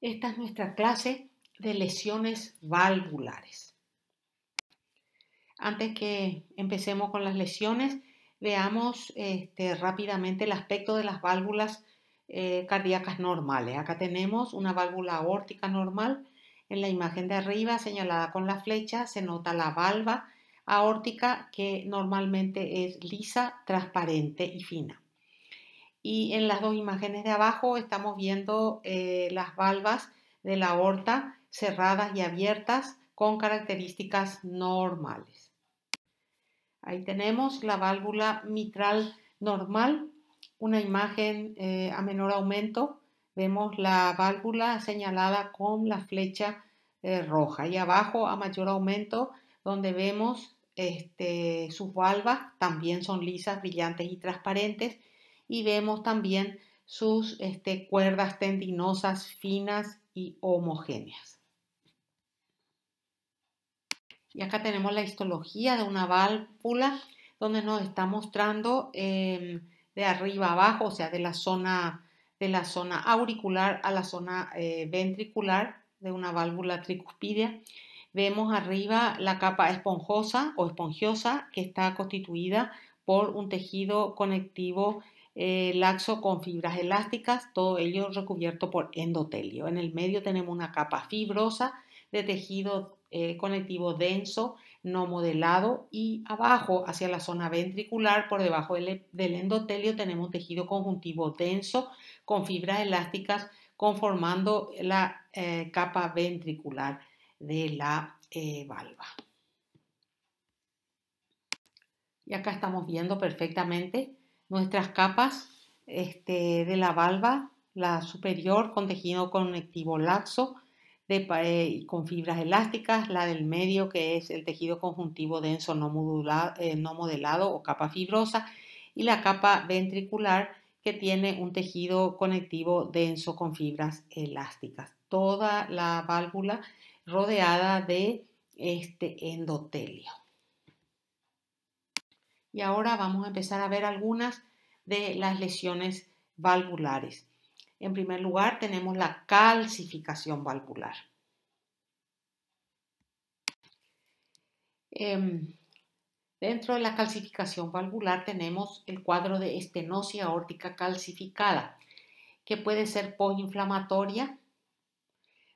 Esta es nuestra clase de lesiones valvulares. Antes que empecemos con las lesiones, veamos este, rápidamente el aspecto de las válvulas eh, cardíacas normales. Acá tenemos una válvula aórtica normal. En la imagen de arriba, señalada con la flecha, se nota la valva aórtica que normalmente es lisa, transparente y fina y en las dos imágenes de abajo estamos viendo eh, las valvas de la aorta cerradas y abiertas con características normales. Ahí tenemos la válvula mitral normal, una imagen eh, a menor aumento. Vemos la válvula señalada con la flecha eh, roja y abajo a mayor aumento donde vemos este, sus valvas, también son lisas, brillantes y transparentes y vemos también sus este, cuerdas tendinosas finas y homogéneas. Y acá tenemos la histología de una válvula donde nos está mostrando em, de arriba abajo, o sea, de la zona, de la zona auricular a la zona eh, ventricular de una válvula tricuspidea. Vemos arriba la capa esponjosa o espongiosa que está constituida por un tejido conectivo eh, laxo con fibras elásticas, todo ello recubierto por endotelio. En el medio tenemos una capa fibrosa de tejido eh, conectivo denso, no modelado y abajo hacia la zona ventricular, por debajo del, endotelio tenemos tejido conjuntivo denso con fibras elásticas conformando la eh, capa ventricular de la valva. Y acá estamos viendo perfectamente nuestras capas este, de la valva, la superior con tejido conectivo laxo de, eh, con fibras elásticas, la del medio que es el tejido conjuntivo denso no, eh, no modelado o capa fibrosa y la capa ventricular que tiene un tejido conectivo denso con fibras elásticas. Toda la válvula rodeada de este endotelio y ahora vamos a empezar a ver algunas de las lesiones valvulares. En primer lugar, tenemos la calcificación valvular. Em, dentro de la calcificación valvular tenemos el cuadro de estenosis aórtica calcificada, que puede ser postinflamatoria,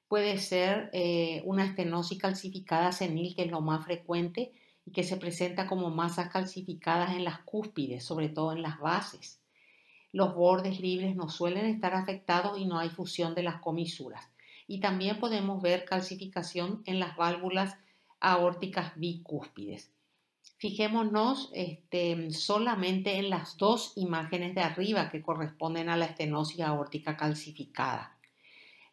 puede ser eh, una estenosis calcificada senil, que es lo más frecuente, y que se presenta como masas calcificadas en las cúspides, sobre todo en las bases. Los bordes libres no suelen estar afectados y no hay fusión de las comisuras. Y también podemos ver calcificación en las válvulas aórticas bicúspides. Fijémonos este, solamente en las dos imágenes de arriba que corresponden a la estenosis aórtica calcificada.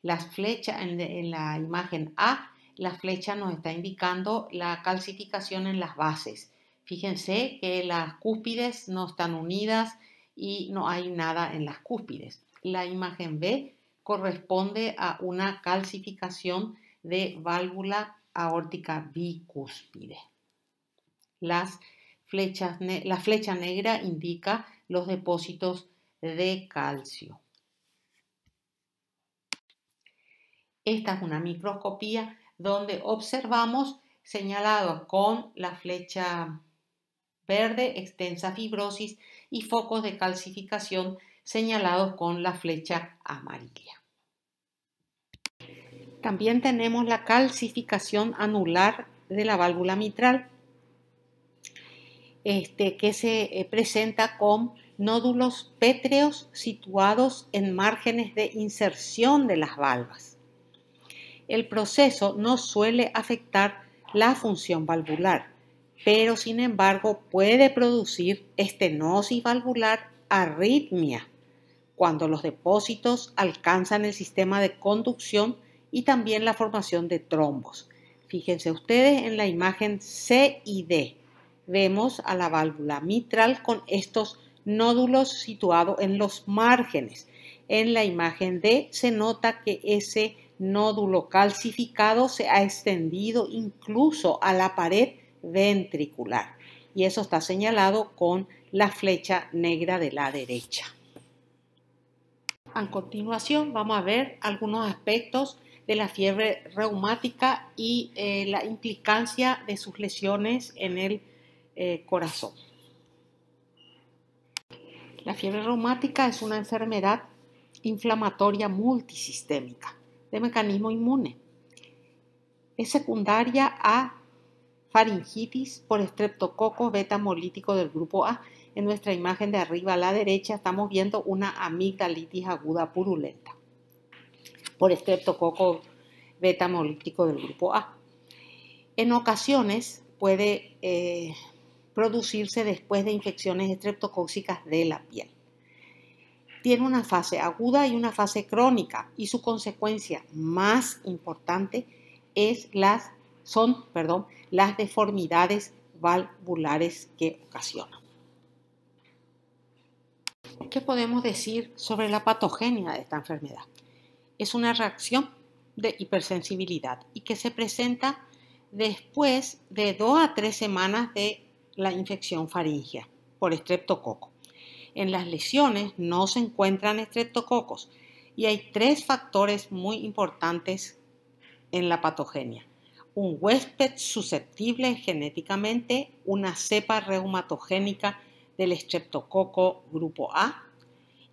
Las flechas en, en la imagen A la flecha nos está indicando la calcificación en las bases. Fíjense que las cúspides no están unidas y no hay nada en las cúspides. La imagen B corresponde a una calcificación de válvula aórtica bicúspide. la flecha negra indica los depósitos de calcio. Esta es una microscopía donde observamos señalado con la flecha verde, extensa fibrosis y focos de calcificación señalados con la flecha amarilla. También tenemos la calcificación anular de la válvula mitral, este, que se eh, presenta con nódulos pétreos situados en márgenes de inserción de las valvas el proceso no suele afectar la función valvular, pero sin embargo puede producir estenosis valvular arritmia cuando los depósitos alcanzan el sistema de conducción y también la formación de trombos. Fíjense ustedes en la imagen C y D. Vemos a la válvula mitral con estos nódulos situados en los márgenes. En la imagen D se nota que ese nódulo calcificado se ha extendido incluso a la pared ventricular. Y eso está señalado con la flecha negra de la derecha. A continuación vamos a ver algunos aspectos de la fiebre reumática y eh, la implicancia de sus lesiones en el eh, corazón. La fiebre reumática es una enfermedad inflamatoria multisistémica de mecanismo inmune. Es secundaria a faringitis por estreptococo beta molítico del grupo A. En nuestra imagen de arriba a la derecha estamos viendo una amigdalitis aguda purulenta por estreptococo beta molítico del grupo A. En ocasiones puede eh, producirse después de infecciones estreptocóxicas de la piel tiene una fase aguda y una fase crónica y su consecuencia más importante es las, son perdón, las deformidades valvulares que ocasiona. ¿Qué podemos decir sobre la patogenia de esta enfermedad? Es una reacción de hipersensibilidad y que se presenta después de dos a tres semanas de la infección faríngea por estreptococo. En las lesiones no se encuentran estreptococos y hay tres factores muy importantes en la patogenia. Un huésped susceptible genéticamente, una cepa reumatogénica del estreptococo grupo A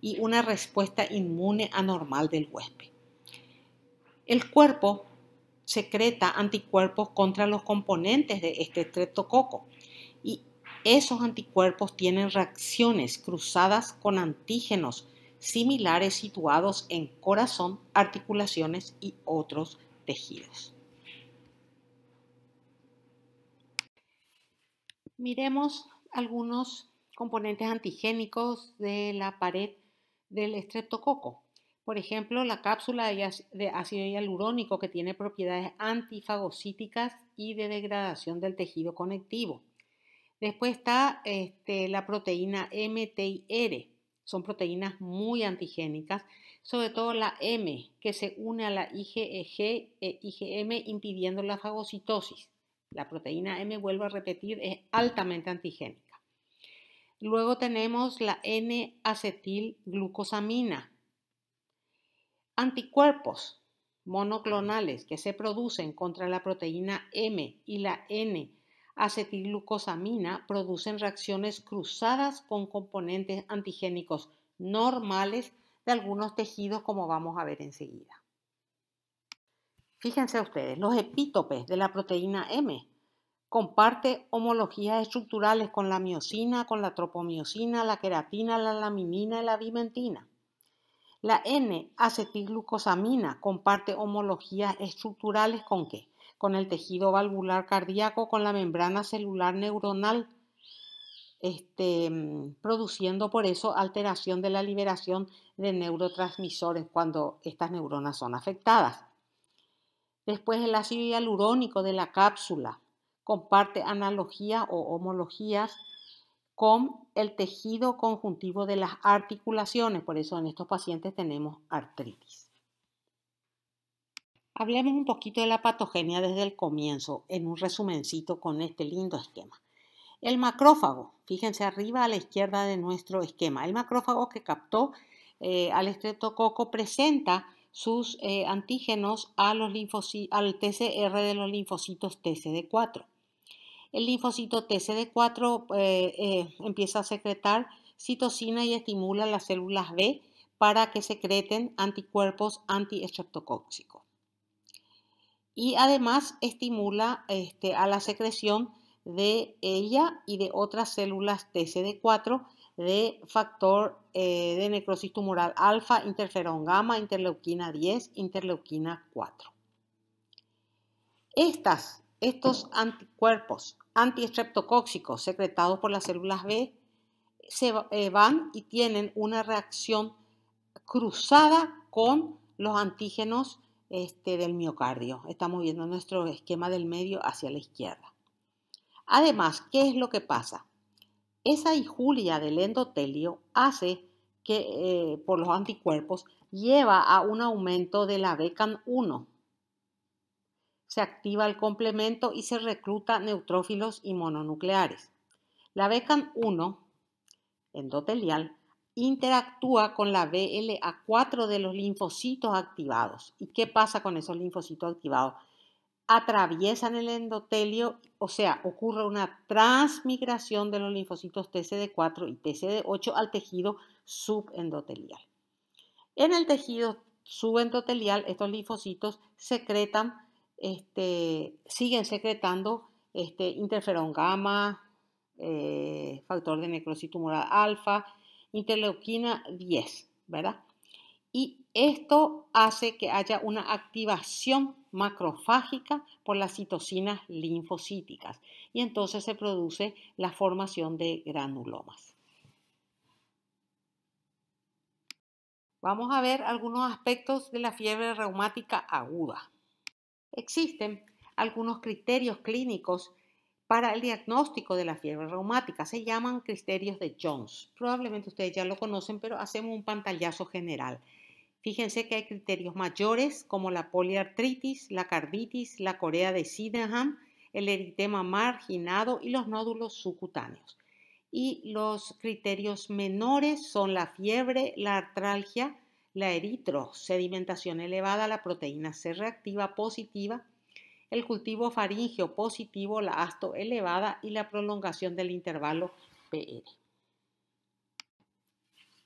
y una respuesta inmune anormal del huésped. El cuerpo secreta anticuerpos contra los componentes de este estreptococo esos anticuerpos tienen reacciones cruzadas con antígenos similares situados en corazón, articulaciones y otros tejidos. Miremos algunos componentes antigénicos de la pared del estreptococo. Por ejemplo, la cápsula de ácido hialurónico que tiene propiedades antifagocíticas y de degradación del tejido conectivo. Después está este, la proteína MTIR. Son proteínas muy antigénicas, sobre todo la M, que se une a la IgEG e eh, IgM impidiendo la fagocitosis. La proteína M, vuelvo a repetir, es altamente antigénica. Luego tenemos la N-acetilglucosamina. Anticuerpos monoclonales que se producen contra la proteína M y la N acetilglucosamina producen reacciones cruzadas con componentes antigénicos normales de algunos tejidos, como vamos a ver enseguida. Fíjense ustedes, los epítopes de la proteína M comparte homologías estructurales con la miocina, con la tropomiocina, la queratina, la laminina y la bimentina. La N-acetilglucosamina comparte homologías estructurales con qué? con el tejido valvular cardíaco, con la membrana celular neuronal, este, produciendo por eso alteración de la liberación de neurotransmisores cuando estas neuronas son afectadas. Después el ácido hialurónico de la cápsula comparte analogías o homologías con el tejido conjuntivo de las articulaciones, por eso en estos pacientes tenemos artritis. Hablemos un poquito de la patogenia desde el comienzo, en un resumencito con este lindo esquema. El macrófago, fíjense arriba a la izquierda de nuestro esquema, el macrófago que captó eh, al estreptococo presenta sus eh, antígenos al TCR de los linfocitos TCD4. El linfocito TCD4 eh, empieza a secretar citocina y estimula las células B para que secreten anticuerpos antiestreptocóxicos y además estimula este, a la secreción de ella y de otras células TCD4 de factor eh, de necrosis tumoral alfa, interferón gamma, interleuquina 10, interleuquina 4. Estas, estos anticuerpos antiestreptocóxicos secretados por las células B se eh, van y tienen una reacción cruzada con los antígenos este, del miocardio. Estamos viendo nuestro esquema del medio hacia la izquierda. Además, ¿qué es lo que pasa? Esa injuria del endotelio hace que, eh, por los anticuerpos, lleva a un aumento de la BECAN1. Se activa el complemento y se recluta neutrófilos y mononucleares. La BECAN1 endotelial interactúa con la BLA4 de los linfocitos activados. ¿Y qué pasa con esos linfocitos activados? Atraviesan el endotelio, o sea, ocurre una transmigración de los linfocitos TCD4 y TCD8 al tejido subendotelial. En el tejido subendotelial, estos linfocitos secretan, este, siguen secretando este, interferón gamma, eh, factor de necrosis tumoral alfa, interleuquina 10, ¿verdad? Y esto hace que haya una activación macrofágica por las citocinas linfocíticas y entonces se produce la formación de granulomas. Vamos a ver algunos aspectos de la fiebre reumática aguda. Existen algunos criterios clínicos para el diagnóstico de la fiebre reumática. Se llaman criterios de Jones. Probablemente ustedes ya lo conocen, pero hacemos un pantallazo general. Fíjense que hay criterios mayores como la poliartritis, la carditis, la corea de Sydenham, el eritema marginado y los nódulos subcutáneos. Y los criterios menores son la fiebre, la artralgia, la eritrosedimentación elevada, la proteína C reactiva positiva, el cultivo faríngeo positivo, la asto elevada y la prolongación del intervalo PR.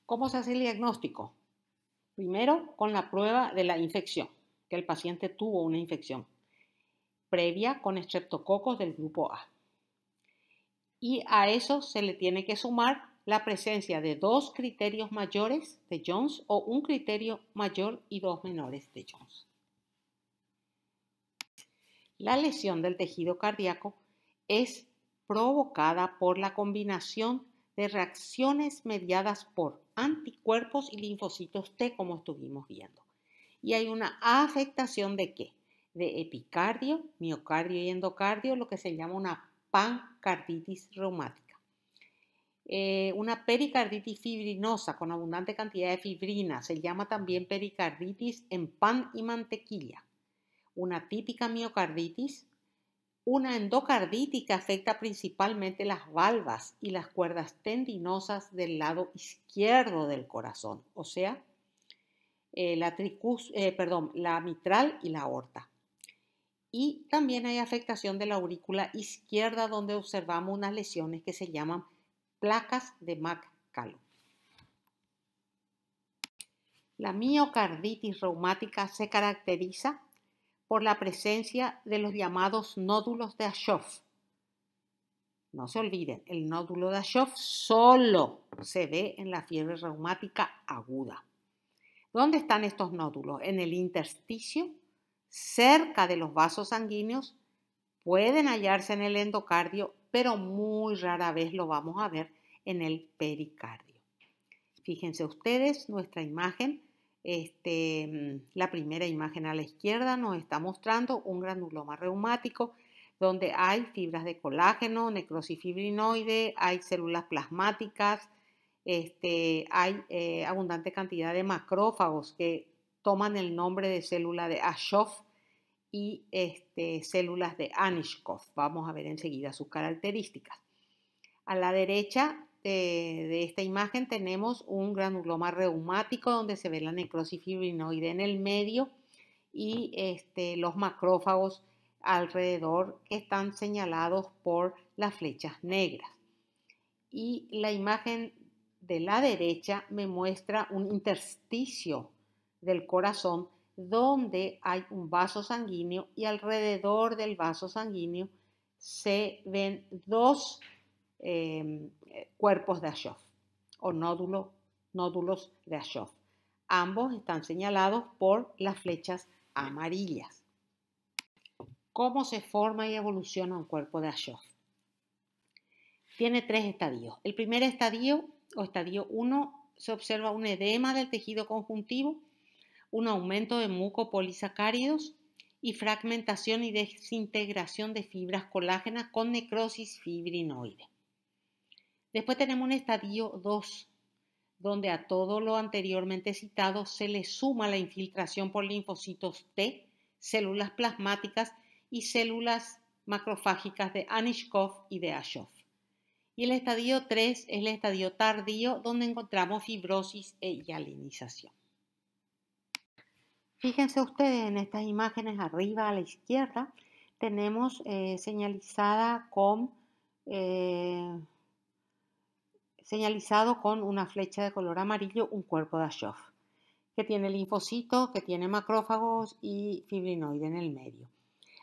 ¿Cómo se hace el diagnóstico? Primero, con la prueba de la infección, que el paciente tuvo una infección previa con estreptococos del grupo A. Y a eso se le tiene que sumar la presencia de dos criterios mayores de Jones o un criterio mayor y dos menores de Jones. La lesión del tejido cardíaco es provocada por la combinación de reacciones mediadas por anticuerpos y linfocitos T, como estuvimos viendo. Y hay una afectación de qué? De epicardio, miocardio y endocardio, lo que se llama una pancarditis reumática. Eh, una pericarditis fibrinosa con abundante cantidad de fibrina se llama también pericarditis en pan y mantequilla una típica miocarditis, una endocarditis que afecta principalmente las valvas y las cuerdas tendinosas del lado izquierdo del corazón, o sea, eh, la, eh, perdón, la mitral y la aorta. Y también hay afectación de la aurícula izquierda donde observamos unas lesiones que se llaman placas de McCallum. La miocarditis reumática se caracteriza por la presencia de los llamados nódulos de Ashoff. No se olviden, el nódulo de Ashoff solo se ve en la fiebre reumática aguda. ¿Dónde están estos nódulos? En el intersticio, cerca de los vasos sanguíneos, pueden hallarse en el endocardio, pero muy rara vez lo vamos a ver en el pericardio. Fíjense ustedes nuestra imagen este, mm, la primera imagen a la izquierda nos está mostrando un granuloma reumático donde hay fibras de colágeno, necrosis fibrinoide, hay células plasmáticas, este, hay eh, abundante cantidad de macrófagos que toman el nombre de célula de Ashoff y este, células de Anishkov. Vamos a ver enseguida sus características. A la derecha este, de, esta imagen tenemos un granuloma reumático donde se ve la necrosis fibrinoide en el medio y este, los macrófagos alrededor que están señalados por las flechas negras. Y la imagen de la derecha me muestra un intersticio del corazón donde hay un vaso sanguíneo y alrededor del vaso sanguíneo se ven dos em, eh, cuerpos de Ashoff o nódulos de Ashoff. Ambos están señalados por las flechas amarillas. ¿Cómo se forma y evoluciona un cuerpo de Ashoff? Tiene tres estadios. El primer estadio o estadio 1 se observa un edema del tejido conjuntivo, un aumento de mucopolisacáridos y fragmentación y desintegración de fibras colágenas con necrosis fibrinoide. Después tenemos un estadio 2, donde a todo lo anteriormente citado se le suma la infiltración por linfocitos T, células plasmáticas y células macrofágicas de Anishkov y de Ashoff. Y el estadio 3 es el estadio tardío donde encontramos fibrosis e hialinización. Fíjense ustedes en estas imágenes arriba a la izquierda tenemos eh, señalizada con eh, señalizado con una flecha de color amarillo un cuerpo de Ashoff, que tiene linfocito, que tiene macrófagos y fibrinoide en el medio.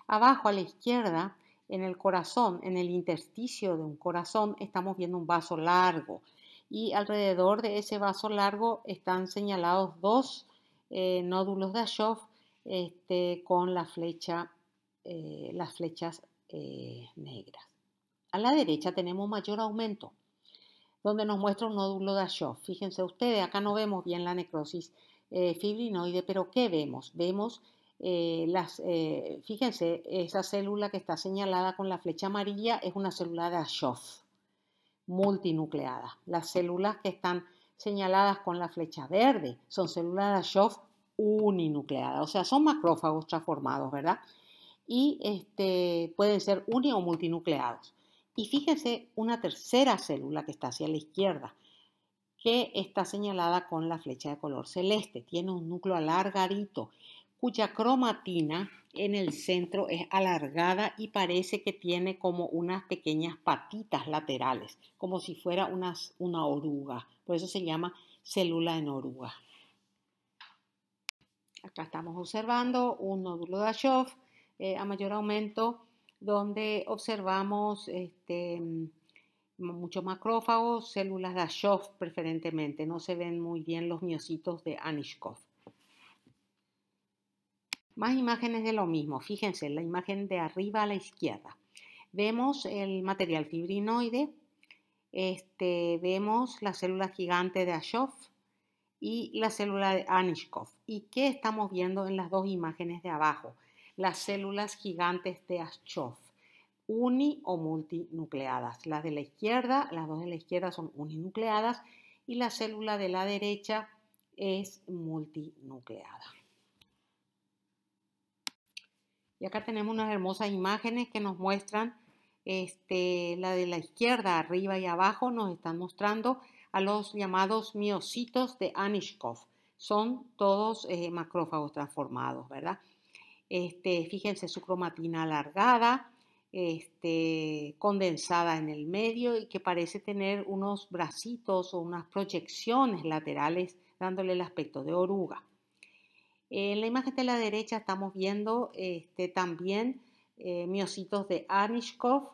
Abajo a la izquierda, en el corazón, en el intersticio de un corazón, estamos viendo un vaso largo y alrededor de ese vaso largo están señalados dos eh, nódulos de Ashoff este, con la flecha, eh, las flechas eh, negras. A la derecha tenemos mayor aumento donde nos muestra un nódulo de Ashoff. Fíjense ustedes, acá no vemos bien la necrosis eh, fibrinoide, pero ¿qué vemos? Vemos eh, las, eh, fíjense, esa célula que está señalada con la flecha amarilla es una célula de Ashoff, multinucleada. Las células que están señaladas con la flecha verde son células de Ashoff uninucleadas, o sea, son macrófagos transformados, ¿verdad? Y este, pueden ser uni o multinucleados. Y fíjense una tercera célula que está hacia la izquierda, que está señalada con la flecha de color celeste. Tiene un núcleo alargadito, cuya cromatina en el centro es alargada y parece que tiene como unas pequeñas patitas laterales, como si fuera una oruga. Por eso se llama célula en oruga. Acá estamos observando un nódulo de Ashoff eh, a mayor aumento donde observamos este, muchos macrófagos, células de Ashoff preferentemente. No se ven muy bien los miocitos de Anishkov. Más imágenes de lo mismo. Fíjense, la imagen de arriba a la izquierda. Vemos el material fibrinoide, este, vemos la célula gigante de Ashoff y la célula de Anishkov. ¿Y qué estamos viendo en las dos imágenes de abajo? las células gigantes de Aschoff, uni o multinucleadas. Las de la izquierda, las dos de la izquierda son uninucleadas y la célula de la derecha es multinucleada. Y acá tenemos unas hermosas imágenes que nos muestran, este, la de la izquierda, arriba y abajo, nos están mostrando a los llamados miocitos de Anishkov. Son todos eh, macrófagos transformados, ¿verdad? Este, fíjense su cromatina alargada, este, condensada en el medio y que parece tener unos bracitos o unas proyecciones laterales dándole el aspecto de oruga. En la imagen de la derecha estamos viendo este, también eh, miocitos de Anishkov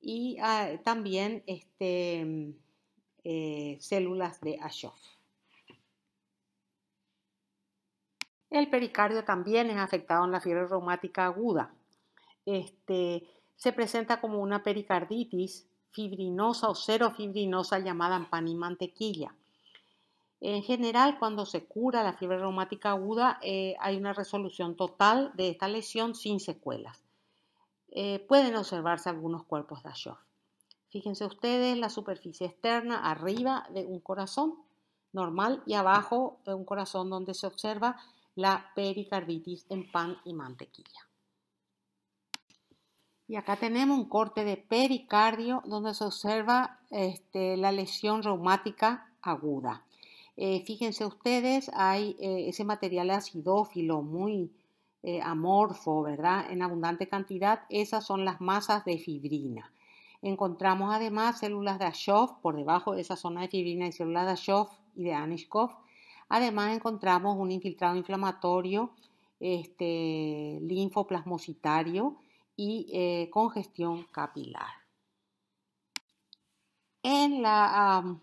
y ah, también este, mm, eh, células de Ashoff. El pericardio también es afectado en la fiebre reumática aguda. Este, se presenta como una pericarditis fibrinosa o serofibrinosa llamada pan mantequilla. En general, cuando se cura la fiebre reumática aguda, eh, hay una resolución total de esta lesión sin secuelas. Eh, pueden observarse algunos cuerpos de Ashoff. Fíjense ustedes la superficie externa arriba de un corazón normal y abajo de un corazón donde se observa la pericarditis en pan y mantequilla. Y acá tenemos un corte de pericardio donde se observa este, la lesión reumática aguda. Eh, fíjense ustedes, hay eh, ese material acidófilo muy eh, amorfo, ¿verdad? En abundante cantidad, esas son las masas de fibrina. Encontramos además células de Ashoff, por debajo de esa zona de fibrina y células de Ashoff y de Anishkoff, Además encontramos un infiltrado inflamatorio, este, linfoplasmocitario y eh, congestión capilar. En la,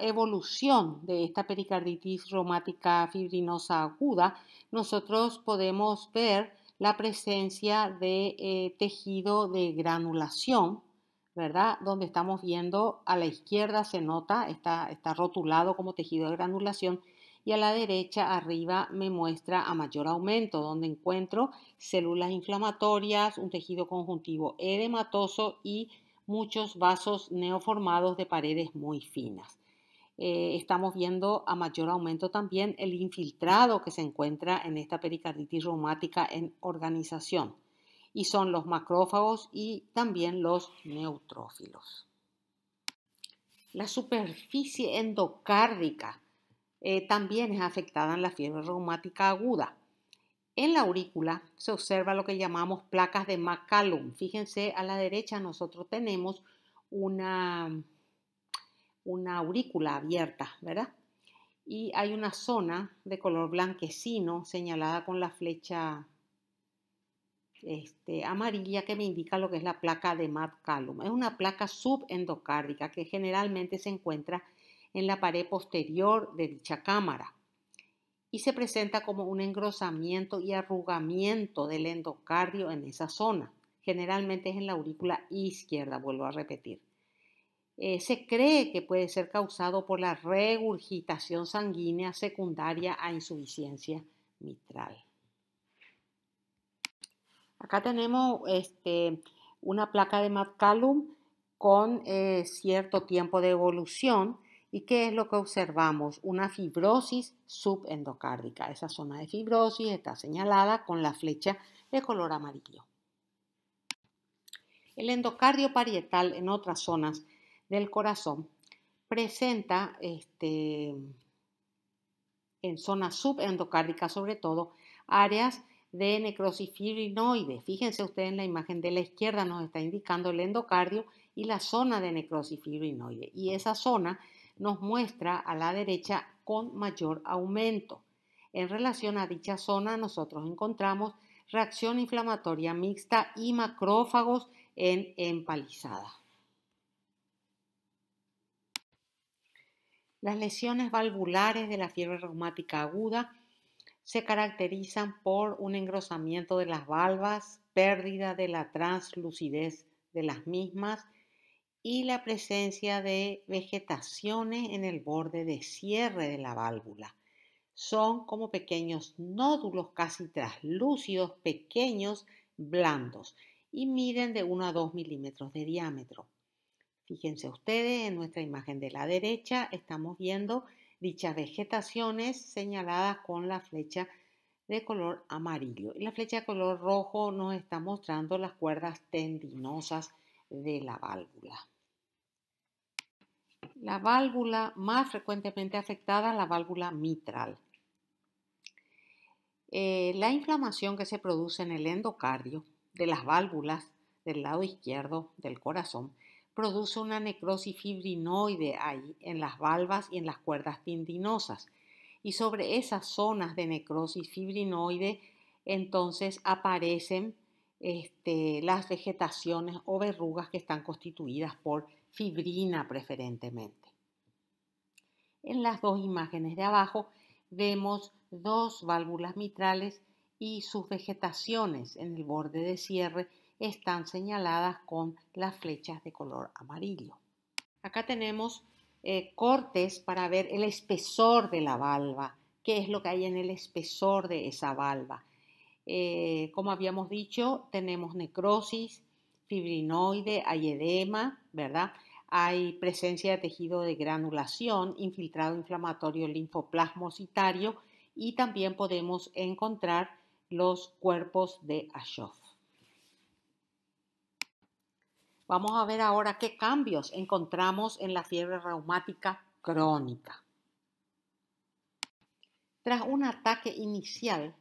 evolución de esta pericarditis reumática fibrinosa aguda, nosotros podemos ver la presencia de eh, tejido de granulación ¿verdad? Donde estamos viendo a la izquierda se nota, está, está rotulado como tejido de granulación y a la derecha arriba me muestra a mayor aumento, donde encuentro células inflamatorias, un tejido conjuntivo edematoso y muchos vasos neoformados de paredes muy finas. Eh, estamos viendo a mayor aumento también el infiltrado que se encuentra en esta pericarditis reumática en organización y son los macrófagos y también los neutrófilos. La superficie endocárdica eh, también es afectada en la fiebre reumática aguda. En la aurícula se observa lo que llamamos placas de McCallum. Fíjense, a la derecha nosotros tenemos una, una aurícula abierta, ¿verdad? Y hay una zona de color blanquecino señalada con la flecha este, amarilla que me indica lo que es la placa de Matt Callum. Es una placa subendocárdica que generalmente se encuentra en la pared posterior de dicha cámara y se presenta como un engrosamiento y arrugamiento del endocardio en esa zona. Generalmente es en la aurícula izquierda, vuelvo a repetir. Eh, se cree que puede ser causado por la regurgitación sanguínea secundaria a insuficiencia mitral. Acá tenemos este, una placa de Matcalum con eh, cierto tiempo de evolución. ¿Y qué es lo que observamos? Una fibrosis subendocárdica. Esa zona de fibrosis está señalada con la flecha de color amarillo. El endocardio parietal en otras zonas del corazón presenta este, en zonas subendocárdicas sobre todo áreas de necrosis fibrinoide. Fíjense ustedes en la imagen de la izquierda, nos está indicando el endocardio y la zona de necrosis fibrinoide. Y esa zona nos muestra a la derecha con mayor aumento. En relación a dicha zona, nosotros encontramos reacción inflamatoria mixta y macrófagos en empalizada. Las lesiones valvulares de la fiebre reumática aguda se caracterizan por un engrosamiento de las valvas, pérdida de la translucidez de las mismas y la presencia de vegetaciones en el borde de cierre de la válvula. Son como pequeños nódulos casi traslúcidos, pequeños, blandos y miden de 1 a 2 milímetros de diámetro. Fíjense ustedes, en nuestra imagen de la derecha estamos viendo dichas vegetaciones señaladas con la flecha de color amarillo. Y la flecha de color rojo nos está mostrando las cuerdas tendinosas de la válvula. La válvula más frecuentemente afectada es la válvula mitral. Eh, la inflamación que se produce en el endocardio de las válvulas del lado izquierdo del corazón produce una necrosis fibrinoide ahí en las valvas y en las cuerdas tendinosas. Y sobre esas zonas de necrosis fibrinoide, entonces aparecen este, las vegetaciones o verrugas que están constituidas por fibrina preferentemente. En las dos imágenes de abajo vemos dos válvulas mitrales y sus vegetaciones en el borde de cierre están señaladas con las flechas de color amarillo. Acá tenemos eh, cortes para ver el espesor de la valva, qué es lo que hay en el espesor de esa valva. Eh, como habíamos dicho, tenemos necrosis, fibrinoide, hay edema, ¿verdad? Hay presencia de tejido de granulación, infiltrado inflamatorio linfoplasmocitario y también podemos encontrar los cuerpos de Ashoff. Vamos a ver ahora qué cambios encontramos en la fiebre reumática crónica. Tras un ataque inicial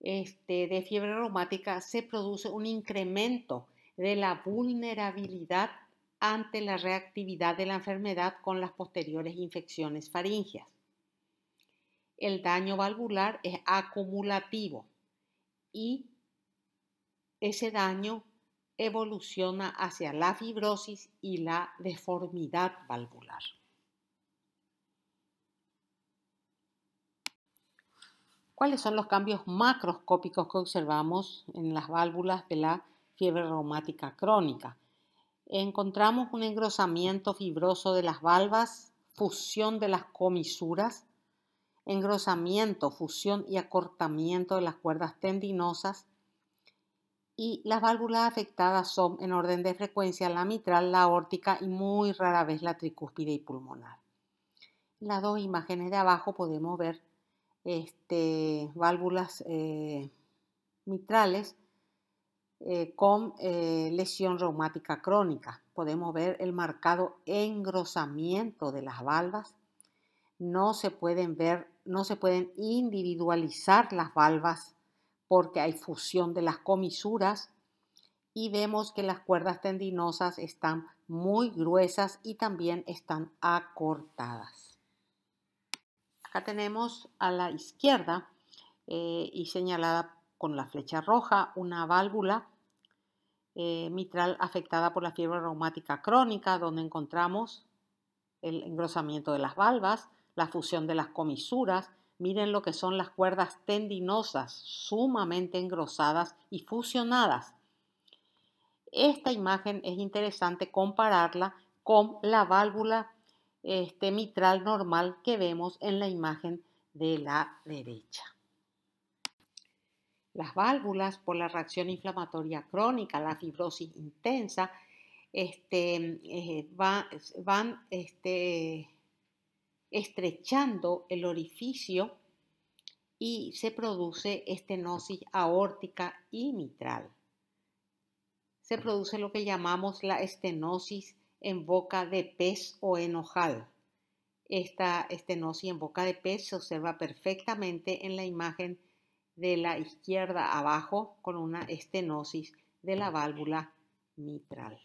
este, de fiebre reumática se produce un incremento de la vulnerabilidad ante la reactividad de la enfermedad con las posteriores infecciones faringias. El daño valvular es acumulativo y ese daño evoluciona hacia la fibrosis y la deformidad valvular. ¿Cuáles son los cambios macroscópicos que observamos en las válvulas de la fiebre reumática crónica? Encontramos un engrosamiento fibroso de las valvas, fusión de las comisuras, engrosamiento, fusión y acortamiento de las cuerdas tendinosas, y las válvulas afectadas son en orden de frecuencia la mitral, la órtica y muy rara vez la tricúspide y pulmonar. En las dos imágenes de abajo podemos ver este, válvulas eh, mitrales eh, con eh, lesión reumática crónica. Podemos ver el marcado engrosamiento de las valvas. No se pueden ver, no se pueden individualizar las valvas porque hay fusión de las comisuras y vemos que las cuerdas tendinosas están muy gruesas y también están acortadas. Acá tenemos a la izquierda eh, y señalada con la flecha roja una válvula eh, mitral afectada por la fiebre reumática crónica, donde encontramos el engrosamiento de las valvas, la fusión de las comisuras Miren lo que son las cuerdas tendinosas, sumamente engrosadas y fusionadas. Esta imagen es interesante compararla con la válvula este, mitral normal que vemos en la imagen de la derecha. Las válvulas, por la reacción inflamatoria crónica, la fibrosis intensa, este, eh, van este, estrechando el orificio y se produce estenosis aórtica y mitral. Se produce lo que llamamos la estenosis en boca de pez o enojal. Esta estenosis en boca de pez se observa perfectamente en la imagen de la izquierda abajo con una estenosis de la válvula mitral.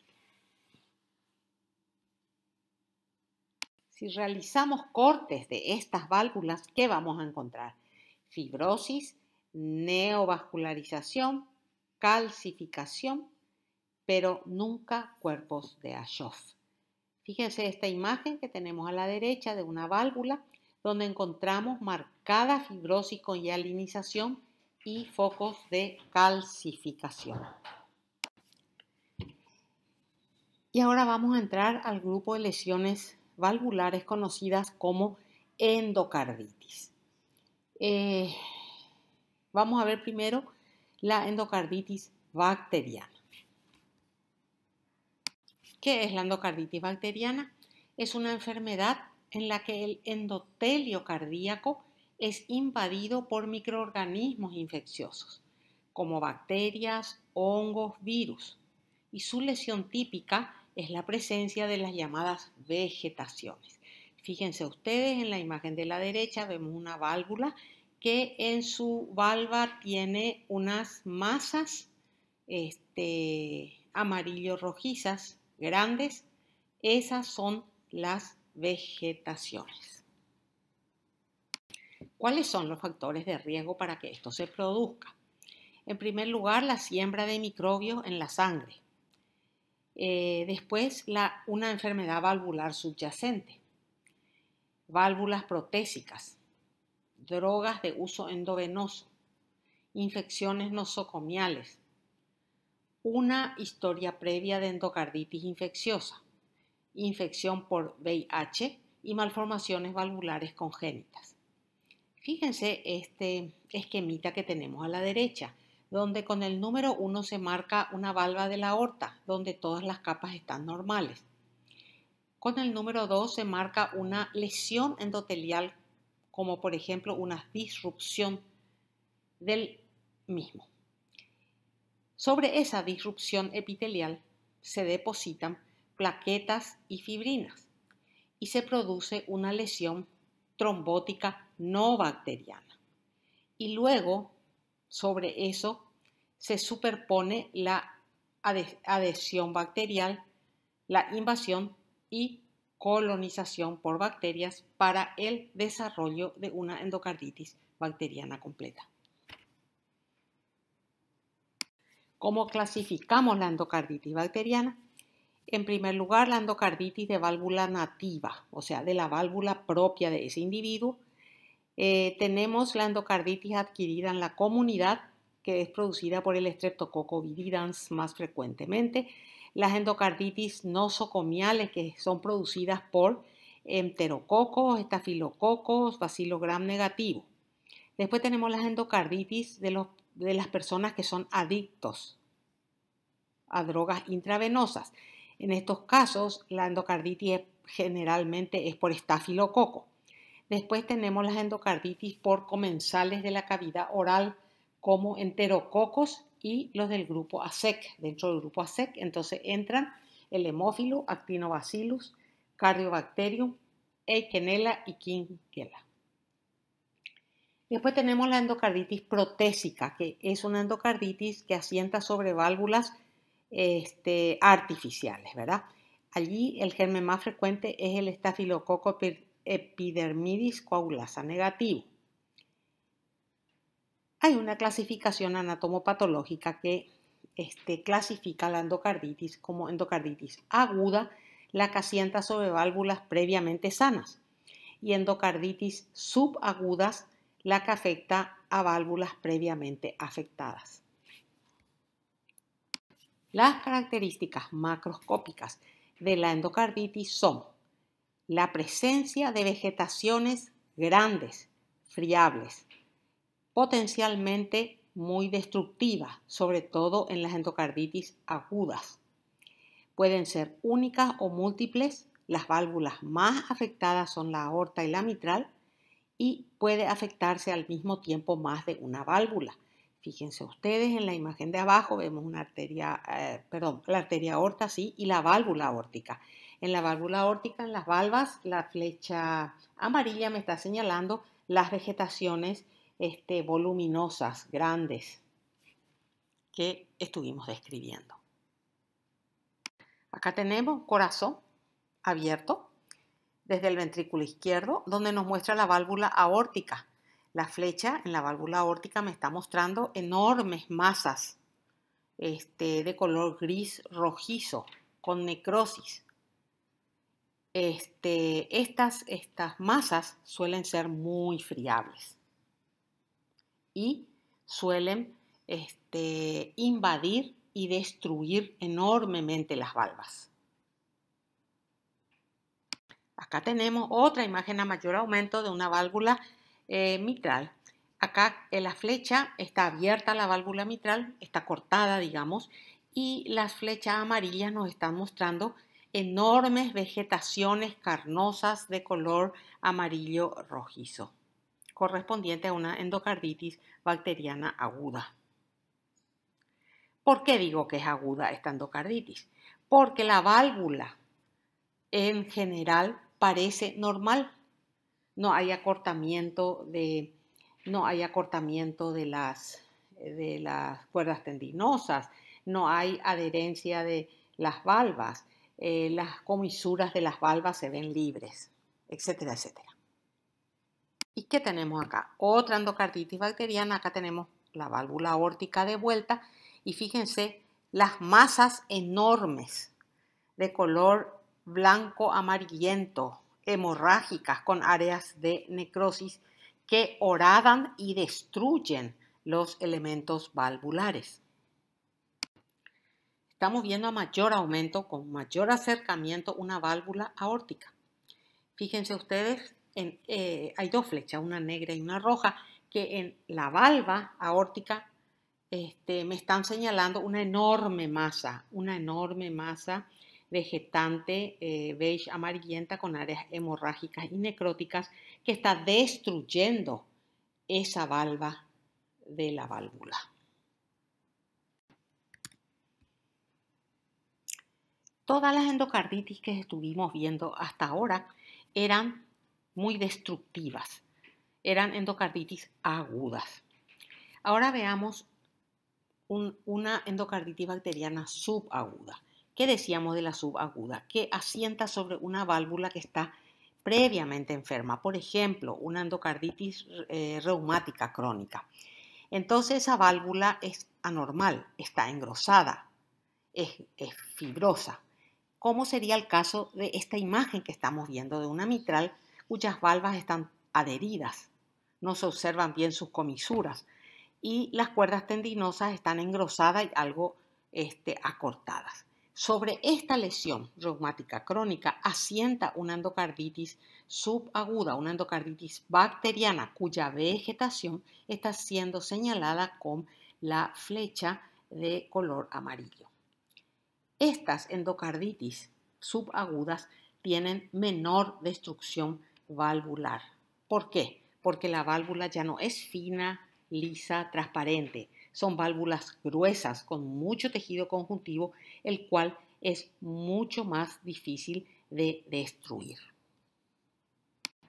Si realizamos cortes de estas válvulas, ¿qué vamos a encontrar? Fibrosis, neovascularización, calcificación, pero nunca cuerpos de Ashoff. Fíjense esta imagen que tenemos a la derecha de una válvula donde encontramos marcada fibrosis con hialinización y focos de calcificación. Y ahora vamos a entrar al grupo de lesiones valvulares conocidas como endocarditis. Eh, vamos a ver primero la endocarditis bacteriana. ¿Qué es la endocarditis bacteriana? Es una enfermedad en la que el endotelio cardíaco es invadido por microorganismos infecciosos, como bacterias, hongos, virus, y su lesión típica es la presencia de las llamadas vegetaciones. Fíjense ustedes, en la imagen de la derecha vemos una válvula que en su valva tiene unas masas este, amarillo rojizas grandes. Esas son las vegetaciones. ¿Cuáles son los factores de riesgo para que esto se produzca? En primer lugar, la siembra de microbios en la sangre. Eh, después una enfermedad valvular subyacente, válvulas protésicas, drogas de uso endovenoso, infecciones nosocomiales, una historia previa de endocarditis infecciosa, infección por VIH y malformaciones valvulares congénitas. Fíjense este esquemita que tenemos a la derecha donde con el número 1 se marca una valva de la aorta, donde todas las capas están normales. Con el número 2 se marca una lesión endotelial, como por ejemplo una disrupción del mismo. Sobre esa disrupción epitelial se depositan plaquetas y fibrinas y se produce una lesión trombótica no bacteriana. Y luego, sobre eso, se superpone la adhesión bacterial, la invasión y colonización por bacterias para el desarrollo de una endocarditis bacteriana completa. ¿Cómo clasificamos la endocarditis bacteriana? En primer lugar, la endocarditis de válvula nativa, o sea, de la válvula propia de ese individuo. Eh, tenemos la endocarditis adquirida en la comunidad, que es producida por el estreptococo viridans más frecuentemente, las endocarditis nosocomiales que son producidas por enterococos, estafilococos, vacilogram negativo. Después tenemos las endocarditis de, los, de las personas que son adictos a drogas intravenosas. En estos casos, la endocarditis generalmente es por estafilococo. Después tenemos las endocarditis por comensales de la cavidad oral como enterococos y los del grupo ASEC. Dentro del grupo ASEC entonces entran el hemófilo, actinobacillus, cardiobacterium, eikenella y Quinquela. Después tenemos la endocarditis protésica, que es una endocarditis que asienta sobre válvulas este, artificiales, ¿verdad? Allí el germen más frecuente es el estafilococo epidermidis coagulasa negativo hay una clasificación anatomopatológica que este, clasifica la endocarditis como endocarditis aguda, la que asienta sobre válvulas previamente sanas, y endocarditis subagudas, la que afecta a válvulas previamente afectadas. Las características macroscópicas de la endocarditis son la presencia de vegetaciones grandes, friables, potencialmente muy destructivas, sobre todo en las endocarditis agudas. Pueden ser únicas o múltiples, las válvulas más afectadas son la aorta y la mitral y puede afectarse al mismo tiempo más de una válvula. Fíjense ustedes en la imagen de abajo vemos una arteria, eh, perdón, la arteria aorta sí y la válvula aórtica. En la válvula aórtica, en las valvas, la flecha amarilla me está señalando las vegetaciones este, voluminosas, grandes, que estuvimos describiendo. Acá tenemos corazón abierto desde el ventrículo izquierdo, donde nos muestra la válvula aórtica. La flecha en la válvula aórtica me está mostrando enormes masas este, de color gris rojizo con necrosis. Este, estas, estas masas suelen ser muy friables y suelen este, invadir y destruir enormemente las válvulas. Acá tenemos otra imagen a mayor aumento de una válvula eh, mitral. Acá en la flecha está abierta la válvula mitral, está cortada, digamos, y las flechas amarillas nos están mostrando enormes vegetaciones carnosas de color amarillo rojizo correspondiente a una endocarditis bacteriana aguda. ¿Por qué digo que es aguda esta endocarditis? Porque la válvula en general parece normal. No hay acortamiento de, no hay acortamiento de, las, de las cuerdas tendinosas, no hay adherencia de las valvas, eh, las comisuras de las valvas se ven libres, etcétera, etcétera. ¿Y qué tenemos acá? Otra endocarditis bacteriana, acá tenemos la válvula aórtica de vuelta y fíjense las masas enormes de color blanco amarillento, hemorrágicas con áreas de necrosis que horadan y destruyen los elementos valvulares. Estamos viendo a mayor aumento, con mayor acercamiento, una válvula aórtica. Fíjense ustedes eh, hay dos flechas, una negra y una roja, que en la valva aórtica este, me están señalando una enorme masa, una enorme masa vegetante eh, beige amarillenta con áreas hemorrágicas y necróticas que está destruyendo esa valva de la válvula. Todas las endocarditis que estuvimos viendo hasta ahora eran muy destructivas. Eran endocarditis agudas. Ahora veamos una endocarditis bacteriana subaguda. ¿Qué decíamos de la subaguda? Que asienta sobre una válvula que está previamente enferma, por ejemplo, una endocarditis eh, reumática crónica. Entonces esa válvula es anormal, está engrosada, es, es fibrosa. ¿Cómo sería el caso de esta imagen que estamos viendo de una mitral cuyas valvas están adheridas, no se observan bien sus comisuras y las cuerdas tendinosas están engrosadas y algo este, acortadas. Sobre esta lesión reumática crónica asienta una endocarditis subaguda, una endocarditis bacteriana cuya vegetación está siendo señalada con la flecha de color amarillo. Estas endocarditis subagudas tienen menor destrucción valvular. ¿Por qué? Porque la válvula ya no es fina, lisa, transparente. Son válvulas gruesas con mucho tejido conjuntivo, el cual es mucho más difícil de destruir.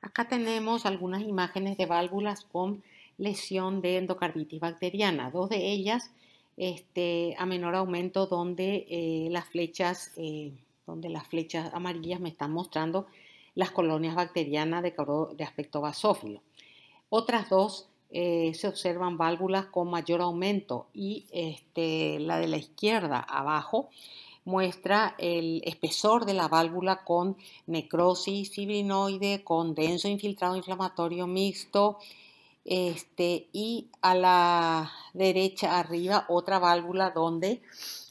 Acá tenemos algunas imágenes de válvulas con lesión de endocarditis bacteriana. Dos de ellas este, a menor aumento donde, eh, las flechas, eh, donde las flechas amarillas me están mostrando las colonias bacterianas de, de aspecto basófilo. Otras dos eh, se observan válvulas con mayor aumento y este, la de la izquierda abajo muestra el espesor de la válvula con necrosis fibrinoide, con denso infiltrado inflamatorio mixto, este, y a la derecha arriba otra válvula donde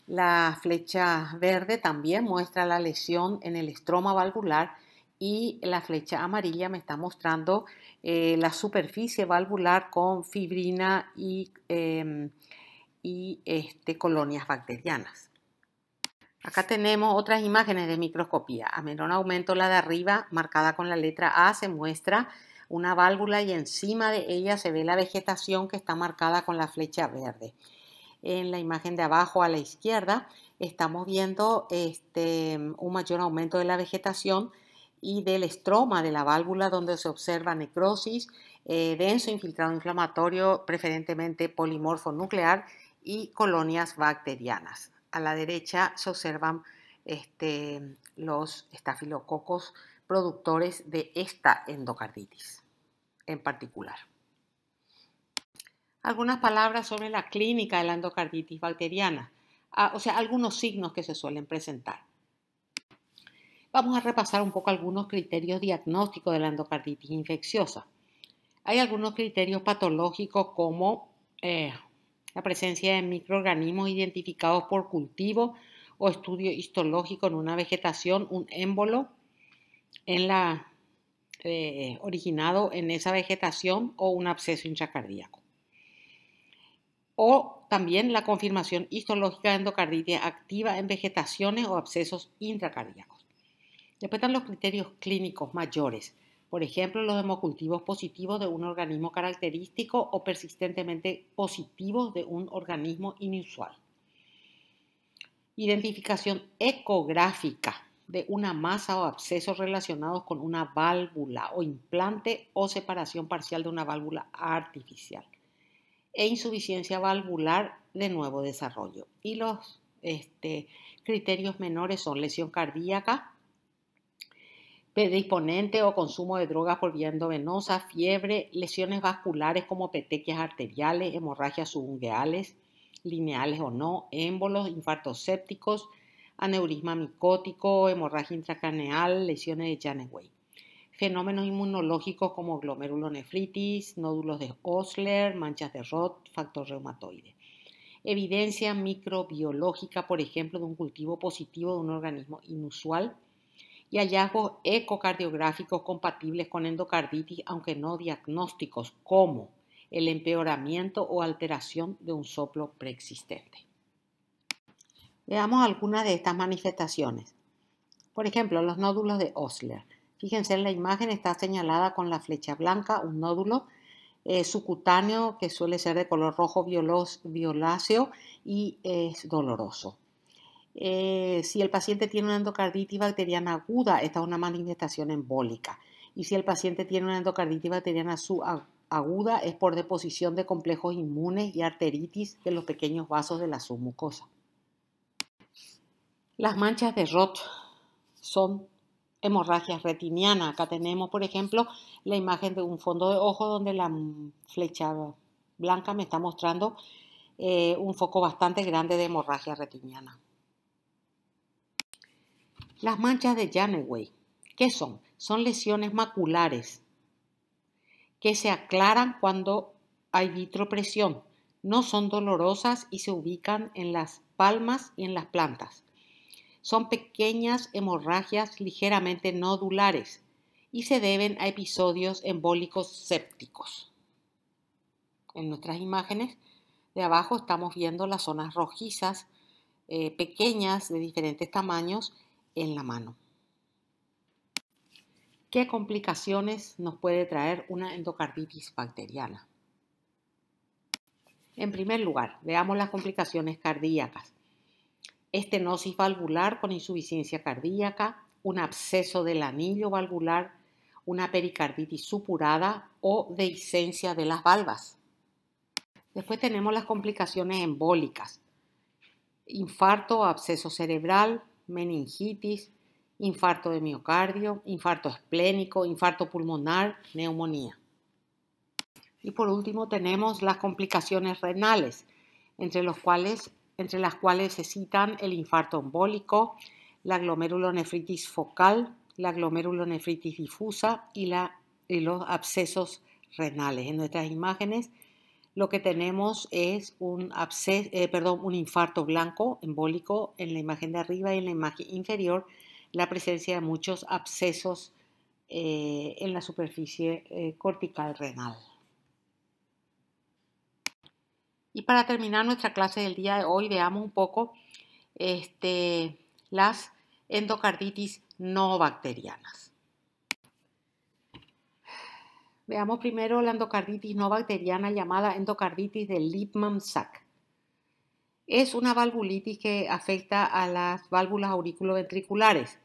la flecha verde también muestra la lesión en el estroma valvular y la flecha amarilla me está mostrando eh, la superficie valvular con fibrina y, em, y este, colonias bacterianas. Acá tenemos otras imágenes de microscopía. A menor aumento la de arriba, marcada con la letra A, se muestra una válvula y encima de ella se ve la vegetación que está marcada con la flecha verde. En la imagen de abajo a la izquierda estamos viendo este, un mayor aumento de la vegetación y del estroma de la válvula donde se observa necrosis, eh, denso infiltrado inflamatorio, preferentemente polimorfo nuclear y colonias bacterianas. A la derecha se observan este, los estafilococos productores de esta endocarditis en particular. Algunas palabras sobre la clínica de la endocarditis bacteriana, ah, o sea, algunos signos que se suelen presentar vamos a repasar un poco algunos criterios diagnósticos de la endocarditis infecciosa. Hay algunos criterios patológicos como eh, la presencia de microorganismos identificados por cultivo o estudio histológico en una vegetación, un émbolo eh, originado en esa vegetación o un absceso intracardíaco. O también la confirmación histológica de endocarditis activa en vegetaciones o abscesos intracardíacos. Después están los criterios clínicos mayores, por ejemplo, los hemocultivos positivos de un organismo característico o persistentemente positivos de un organismo inusual. Identificación ecográfica de una masa o abscesos relacionados con una válvula o implante o separación parcial de una válvula artificial. E insuficiencia valvular de nuevo desarrollo. Y los este, criterios menores son lesión cardíaca, predisponente o consumo de drogas por vía endovenosa, fiebre, lesiones vasculares como petequias arteriales, hemorragias subungueales, lineales o no, émbolos, infartos sépticos, aneurisma micótico, hemorragia intracraneal, lesiones de Janeway. Fenómenos inmunológicos como glomerulonefritis, nódulos de Osler, manchas de Roth, factor reumatoide. Evidencia microbiológica, por ejemplo, de un cultivo positivo de un organismo inusual y hallazgos ecocardiográficos compatibles con endocarditis, aunque no diagnósticos, como el empeoramiento o alteración de un soplo preexistente. Veamos algunas de estas manifestaciones. Por ejemplo, los nódulos de Osler. Fíjense en la imagen, está señalada con la flecha blanca un nódulo eh, subcutáneo que suele ser de color rojo violáceo y es doloroso. Eh, si el paciente tiene una endocarditis bacteriana aguda, esta es una manifestación embólica. Y si el paciente tiene una endocarditis bacteriana aguda, es por deposición de complejos inmunes y arteritis de los pequeños vasos de la submucosa. Las manchas de Roth son hemorragias retinianas. Acá tenemos, por ejemplo, la imagen de un fondo de ojo donde la flecha blanca me está mostrando eh, un foco bastante grande de hemorragia retiniana. Las manchas de Janeway, ¿qué son? Son lesiones maculares que se aclaran cuando hay vitropresión. No son dolorosas y se ubican en las palmas y en las plantas. Son pequeñas hemorragias ligeramente nodulares y se deben a episodios embólicos sépticos. En nuestras imágenes de abajo estamos viendo las zonas rojizas eh, pequeñas de diferentes tamaños en la mano. ¿Qué complicaciones nos puede traer una endocarditis bacteriana? En primer lugar, veamos las complicaciones cardíacas. Estenosis valvular con insuficiencia cardíaca, un absceso del anillo valvular, una pericarditis supurada o dehiscencia de las valvas. Después tenemos las complicaciones embólicas, infarto, absceso cerebral, meningitis, infarto de miocardio, infarto esplénico, infarto pulmonar, neumonía. Y por último tenemos las complicaciones renales, entre, las cuales se citan el infarto embólico, la glomerulonefritis focal, la glomerulonefritis difusa y los abscesos renales. En nuestras imágenes lo que tenemos es un, eh, perdón, un infarto blanco embólico en la imagen de arriba y en la imagen inferior, la presencia de muchos abscesos eh, en la superficie eh, cortical renal. Y para terminar nuestra clase del día de hoy, veamos un poco este, las endocarditis no bacterianas. Veamos primero la endocarditis no bacteriana llamada endocarditis de Lipman-Sack. Es una valvulitis que afecta a las válvulas auriculoventriculares,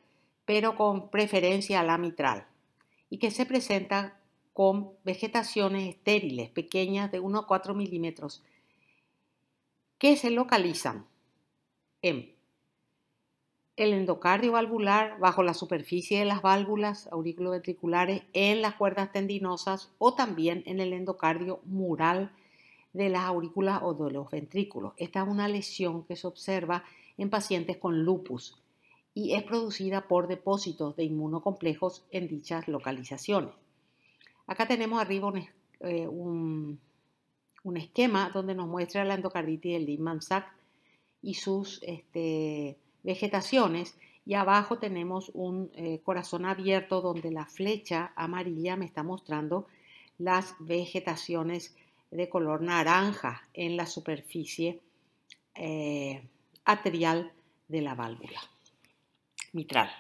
pero con preferencia a la mitral, y que se presenta con vegetaciones estériles pequeñas de 1 a 4 milímetros, que se localizan en el endocardio valvular bajo la superficie de las válvulas auriculoventriculares en las cuerdas tendinosas o también en el endocardio mural de las aurículas o de los ventrículos. Esta es una lesión que se observa en pacientes con lupus y es producida por depósitos de inmunocomplejos en dichas localizaciones. Acá tenemos arriba eh, un, esquema donde nos muestra la endocarditis del Lindman sack y sus este, vegetaciones y abajo tenemos un eh, corazón abierto donde la flecha amarilla me está mostrando las vegetaciones de color naranja en la superficie eh, arterial de la válvula mitral.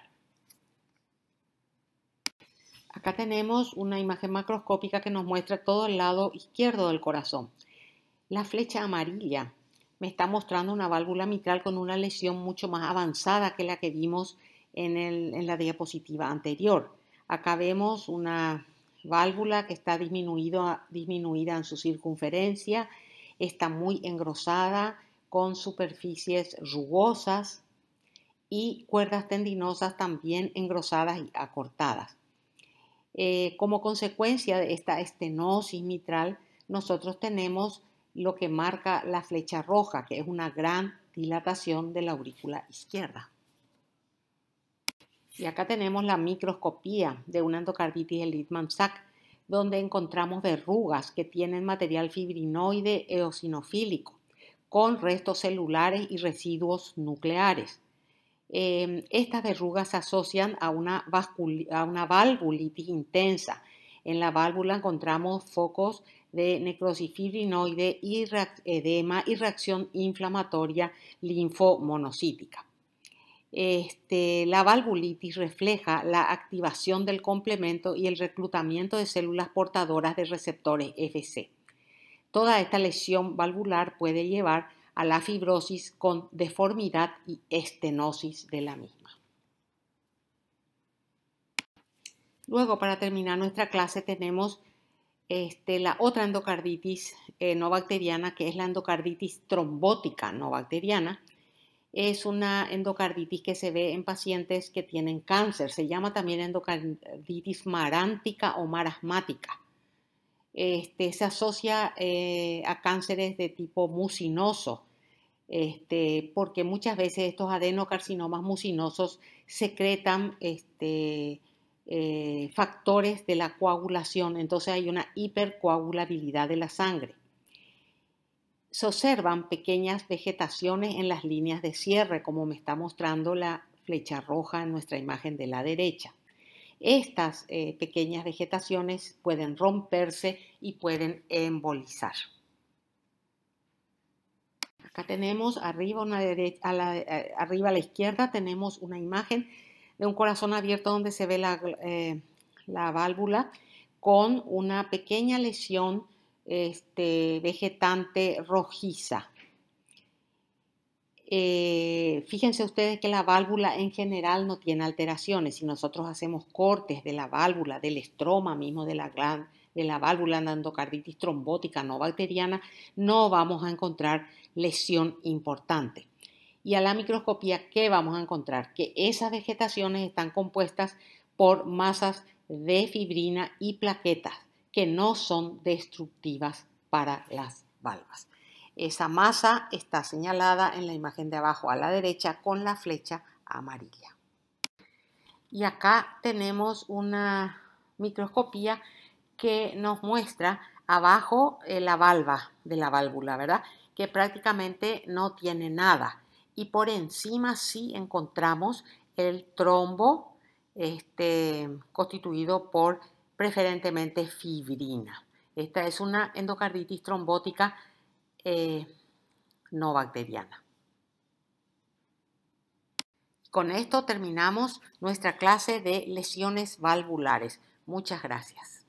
Acá tenemos una imagen macroscópica que nos muestra todo el lado izquierdo del corazón. La flecha amarilla me está mostrando una válvula mitral con una lesión mucho más avanzada que la que vimos en, la diapositiva anterior. Acá vemos una válvula que está disminuida en su circunferencia, está muy engrosada, con superficies rugosas y cuerdas tendinosas también engrosadas y acortadas. Eh, como consecuencia de esta estenosis mitral, nosotros tenemos lo que marca la flecha roja, que es una gran dilatación de la aurícula izquierda. Y acá tenemos la microscopía de una endocarditis de Littmann-Sack, donde encontramos verrugas que tienen material fibrinoide eosinofílico con restos celulares y residuos nucleares. Eh, estas verrugas se asocian a una, a una valvulitis intensa en la válvula encontramos focos de necrosis fibrinoide y edema y reacción inflamatoria linfomonocítica. Este, la valvulitis refleja la activación del complemento y el reclutamiento de células portadoras de receptores FC. Toda esta lesión valvular puede llevar a la fibrosis con deformidad y estenosis de la misma. Luego, para terminar nuestra clase, tenemos este, la otra endocarditis eh, no bacteriana, que es la endocarditis trombótica no bacteriana. Es una endocarditis que se ve en pacientes que tienen cáncer. Se llama también endocarditis marántica o marasmática. Este, se asocia eh, a cánceres de tipo mucinoso, este, porque muchas veces estos adenocarcinomas mucinosos secretan este, eh, factores de la coagulación, entonces hay una hipercoagulabilidad de la sangre. Se observan pequeñas vegetaciones en las líneas de cierre, como me está mostrando la flecha roja en nuestra imagen de la derecha. Estas eh, pequeñas vegetaciones pueden romperse y pueden embolizar. Acá tenemos arriba, a la, eh, arriba a la izquierda tenemos una imagen de un corazón abierto donde se ve eh, la, válvula con una pequeña lesión este, vegetante rojiza. Eh, fíjense ustedes que la válvula en general no tiene alteraciones. Si nosotros hacemos cortes de la válvula, del estroma mismo de la, de la válvula la endocarditis trombótica no bacteriana, no vamos a encontrar lesión importante y a la microscopía, ¿qué vamos a encontrar? Que esas vegetaciones están compuestas por masas de fibrina y plaquetas que no son destructivas para las valvas. Esa masa está señalada en la imagen de abajo a la derecha con la flecha amarilla. Y acá tenemos una microscopía que nos muestra abajo eh, la valva de la válvula, ¿verdad? Que prácticamente no tiene nada y por encima sí encontramos el trombo este, constituido por preferentemente fibrina. Esta es una endocarditis trombótica eh, no bacteriana. Con esto terminamos nuestra clase de lesiones valvulares. Muchas gracias.